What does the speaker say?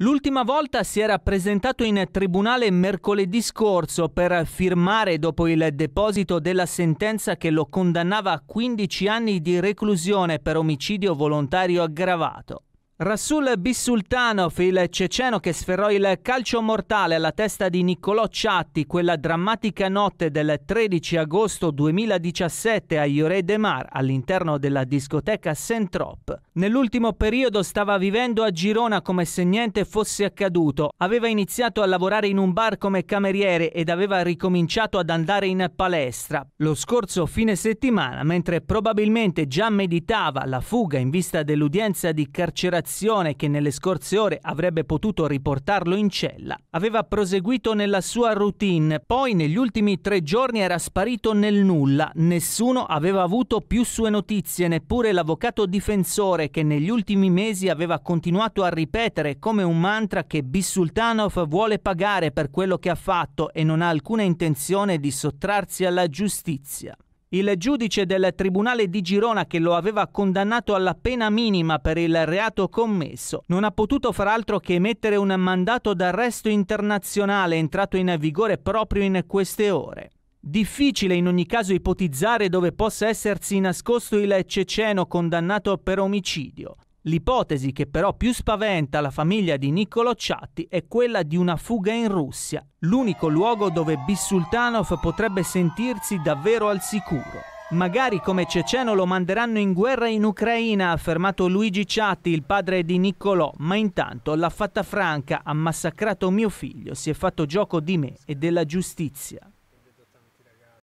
L'ultima volta si era presentato in tribunale mercoledì scorso per firmare dopo il deposito della sentenza che lo condannava a 15 anni di reclusione per omicidio volontario aggravato. Rasul Bisultanov, il ceceno che sferrò il calcio mortale alla testa di Niccolò Ciatti quella drammatica notte del 13 agosto 2017 a Iore de Mar all'interno della discoteca saint trope Nell'ultimo periodo stava vivendo a Girona come se niente fosse accaduto, aveva iniziato a lavorare in un bar come cameriere ed aveva ricominciato ad andare in palestra. Lo scorso fine settimana, mentre probabilmente già meditava la fuga in vista dell'udienza di carcerazione operazione che nelle scorse ore avrebbe potuto riportarlo in cella, aveva proseguito nella sua routine, poi negli ultimi tre giorni era sparito nel nulla, nessuno aveva avuto più sue notizie, neppure l'avvocato difensore che negli ultimi mesi aveva continuato a ripetere come un mantra che Bissultanov vuole pagare per quello che ha fatto e non ha alcuna intenzione di sottrarsi alla giustizia. Il giudice del Tribunale di Girona che lo aveva condannato alla pena minima per il reato commesso non ha potuto far altro che emettere un mandato d'arresto internazionale entrato in vigore proprio in queste ore. Difficile in ogni caso ipotizzare dove possa essersi nascosto il ceceno condannato per omicidio. L'ipotesi che però più spaventa la famiglia di Niccolo Ciatti è quella di una fuga in Russia, l'unico luogo dove Bissultanov potrebbe sentirsi davvero al sicuro. Magari come ceceno lo manderanno in guerra in Ucraina, ha affermato Luigi Ciatti, il padre di Niccolò, ma intanto l'ha fatta franca, ha massacrato mio figlio, si è fatto gioco di me e della giustizia.